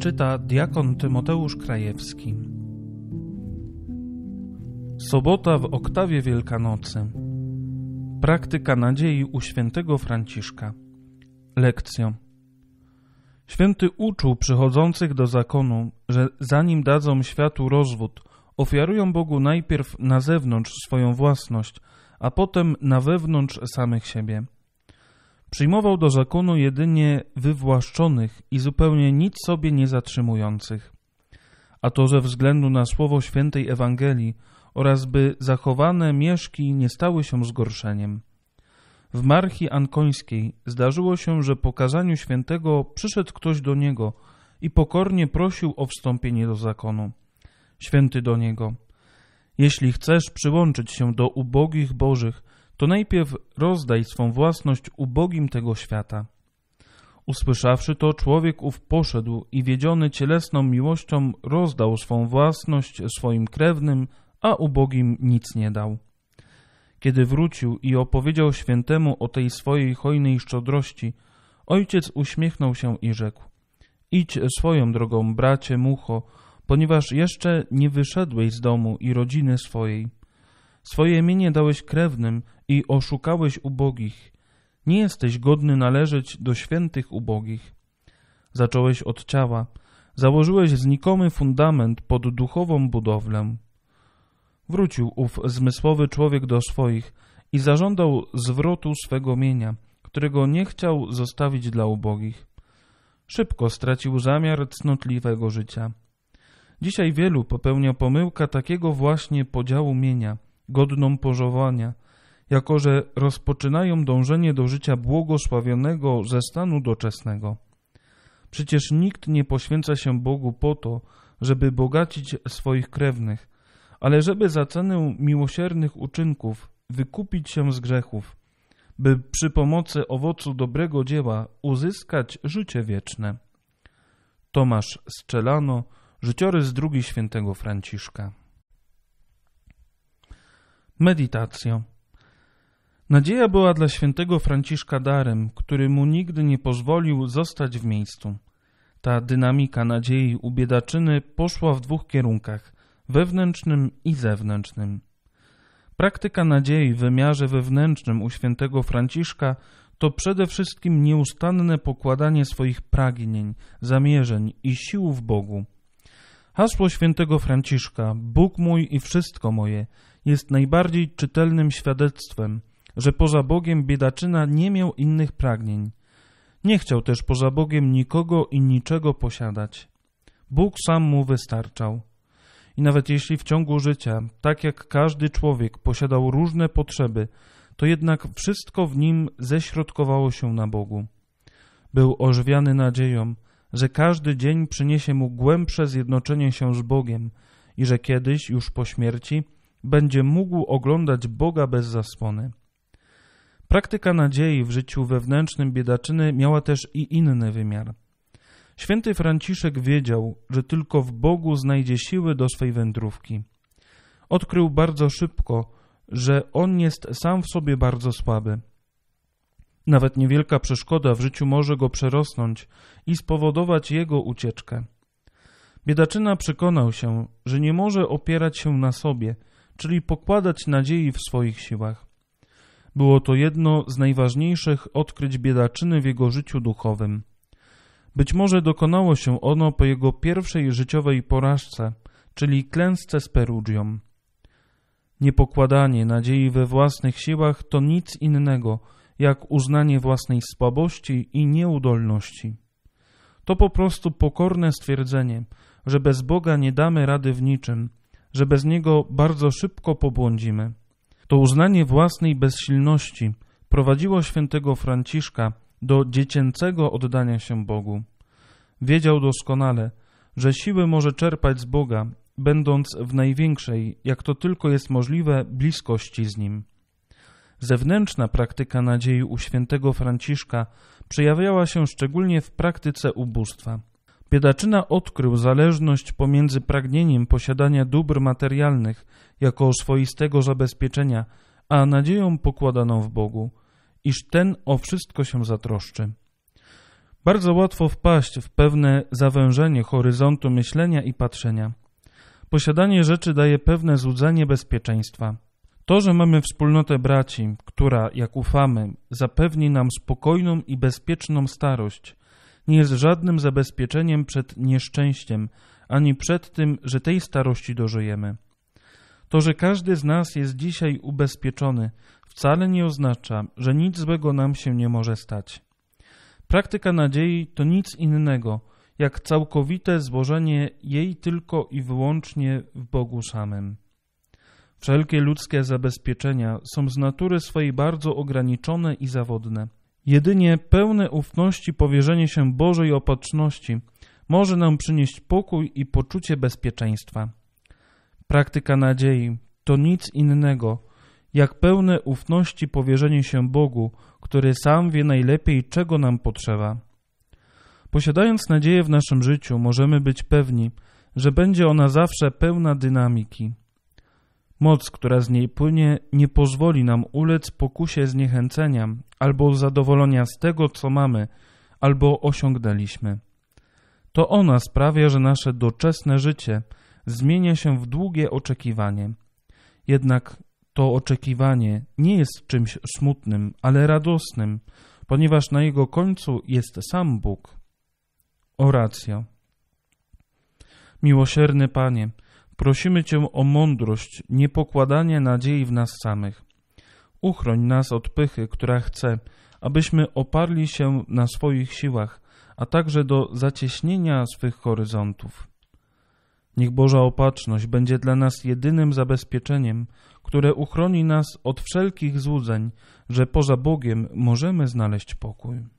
Czyta diakon Tymoteusz Krajewski. Sobota w oktawie Wielkanocy. Praktyka nadziei u świętego Franciszka. Lekcją. Święty uczuł przychodzących do zakonu, że zanim dadzą światu rozwód, ofiarują Bogu najpierw na zewnątrz swoją własność, a potem na wewnątrz samych siebie. Przyjmował do zakonu jedynie wywłaszczonych i zupełnie nic sobie nie zatrzymujących. A to ze względu na słowo świętej Ewangelii oraz by zachowane mieszki nie stały się zgorszeniem. W Marchi Ankońskiej zdarzyło się, że po kazaniu świętego przyszedł ktoś do niego i pokornie prosił o wstąpienie do zakonu. Święty do niego – jeśli chcesz przyłączyć się do ubogich Bożych to najpierw rozdaj swą własność ubogim tego świata. Usłyszawszy to, człowiek ów poszedł i wiedziony cielesną miłością rozdał swą własność swoim krewnym, a ubogim nic nie dał. Kiedy wrócił i opowiedział świętemu o tej swojej hojnej szczodrości, ojciec uśmiechnął się i rzekł: Idź swoją drogą, bracie mucho, ponieważ jeszcze nie wyszedłeś z domu i rodziny swojej. Swoje mienie dałeś krewnym, i oszukałeś ubogich. Nie jesteś godny należeć do świętych ubogich. Zacząłeś od ciała, założyłeś znikomy fundament pod duchową budowlę. Wrócił ów zmysłowy człowiek do swoich i zażądał zwrotu swego mienia, którego nie chciał zostawić dla ubogich. Szybko stracił zamiar cnotliwego życia. Dzisiaj wielu popełnia pomyłka takiego właśnie podziału mienia, godną pożowania – jako że rozpoczynają dążenie do życia błogosławionego ze stanu doczesnego. Przecież nikt nie poświęca się Bogu po to, żeby bogacić swoich krewnych, ale żeby za cenę miłosiernych uczynków wykupić się z grzechów, by przy pomocy owocu dobrego dzieła uzyskać życie wieczne. Tomasz Strzelano, życiorys drugi świętego Franciszka. Meditacja Nadzieja była dla świętego Franciszka darem, który mu nigdy nie pozwolił zostać w miejscu. Ta dynamika nadziei u biedaczyny poszła w dwóch kierunkach wewnętrznym i zewnętrznym. Praktyka nadziei w wymiarze wewnętrznym u świętego Franciszka to przede wszystkim nieustanne pokładanie swoich pragnień, zamierzeń i sił w Bogu. Hasło świętego Franciszka Bóg mój i wszystko moje jest najbardziej czytelnym świadectwem że poza Bogiem biedaczyna nie miał innych pragnień. Nie chciał też poza Bogiem nikogo i niczego posiadać. Bóg sam mu wystarczał. I nawet jeśli w ciągu życia, tak jak każdy człowiek, posiadał różne potrzeby, to jednak wszystko w nim ześrodkowało się na Bogu. Był ożywiany nadzieją, że każdy dzień przyniesie mu głębsze zjednoczenie się z Bogiem i że kiedyś, już po śmierci, będzie mógł oglądać Boga bez zasłony. Praktyka nadziei w życiu wewnętrznym biedaczyny miała też i inny wymiar. Święty Franciszek wiedział, że tylko w Bogu znajdzie siły do swej wędrówki. Odkrył bardzo szybko, że on jest sam w sobie bardzo słaby. Nawet niewielka przeszkoda w życiu może go przerosnąć i spowodować jego ucieczkę. Biedaczyna przekonał się, że nie może opierać się na sobie, czyli pokładać nadziei w swoich siłach. Było to jedno z najważniejszych odkryć biedaczyny w jego życiu duchowym. Być może dokonało się ono po jego pierwszej życiowej porażce, czyli klęsce z Perugią. Niepokładanie nadziei we własnych siłach to nic innego jak uznanie własnej słabości i nieudolności. To po prostu pokorne stwierdzenie, że bez Boga nie damy rady w niczym, że bez Niego bardzo szybko pobłądzimy. To uznanie własnej bezsilności prowadziło świętego Franciszka do dziecięcego oddania się Bogu. Wiedział doskonale, że siły może czerpać z Boga, będąc w największej, jak to tylko jest możliwe, bliskości z Nim. Zewnętrzna praktyka nadziei u świętego Franciszka przejawiała się szczególnie w praktyce ubóstwa – Biedaczyna odkrył zależność pomiędzy pragnieniem posiadania dóbr materialnych jako swoistego zabezpieczenia, a nadzieją pokładaną w Bogu, iż ten o wszystko się zatroszczy. Bardzo łatwo wpaść w pewne zawężenie horyzontu myślenia i patrzenia. Posiadanie rzeczy daje pewne złudzenie bezpieczeństwa. To, że mamy wspólnotę braci, która, jak ufamy, zapewni nam spokojną i bezpieczną starość – nie jest żadnym zabezpieczeniem przed nieszczęściem, ani przed tym, że tej starości dożyjemy. To, że każdy z nas jest dzisiaj ubezpieczony, wcale nie oznacza, że nic złego nam się nie może stać. Praktyka nadziei to nic innego, jak całkowite złożenie jej tylko i wyłącznie w Bogu samym. Wszelkie ludzkie zabezpieczenia są z natury swojej bardzo ograniczone i zawodne – Jedynie pełne ufności powierzenie się Bożej opatrzności może nam przynieść pokój i poczucie bezpieczeństwa. Praktyka nadziei to nic innego, jak pełne ufności powierzenie się Bogu, który sam wie najlepiej, czego nam potrzeba. Posiadając nadzieję w naszym życiu, możemy być pewni, że będzie ona zawsze pełna dynamiki. Moc, która z niej płynie, nie pozwoli nam ulec pokusie zniechęcenia albo zadowolenia z tego, co mamy, albo osiągnęliśmy. To ona sprawia, że nasze doczesne życie zmienia się w długie oczekiwanie. Jednak to oczekiwanie nie jest czymś smutnym, ale radosnym, ponieważ na jego końcu jest sam Bóg. Oracjo. Miłosierny Panie, Prosimy Cię o mądrość, nie pokładanie nadziei w nas samych. Uchroń nas od pychy, która chce, abyśmy oparli się na swoich siłach, a także do zacieśnienia swych horyzontów. Niech Boża opatrzność będzie dla nas jedynym zabezpieczeniem, które uchroni nas od wszelkich złudzeń, że poza Bogiem możemy znaleźć pokój.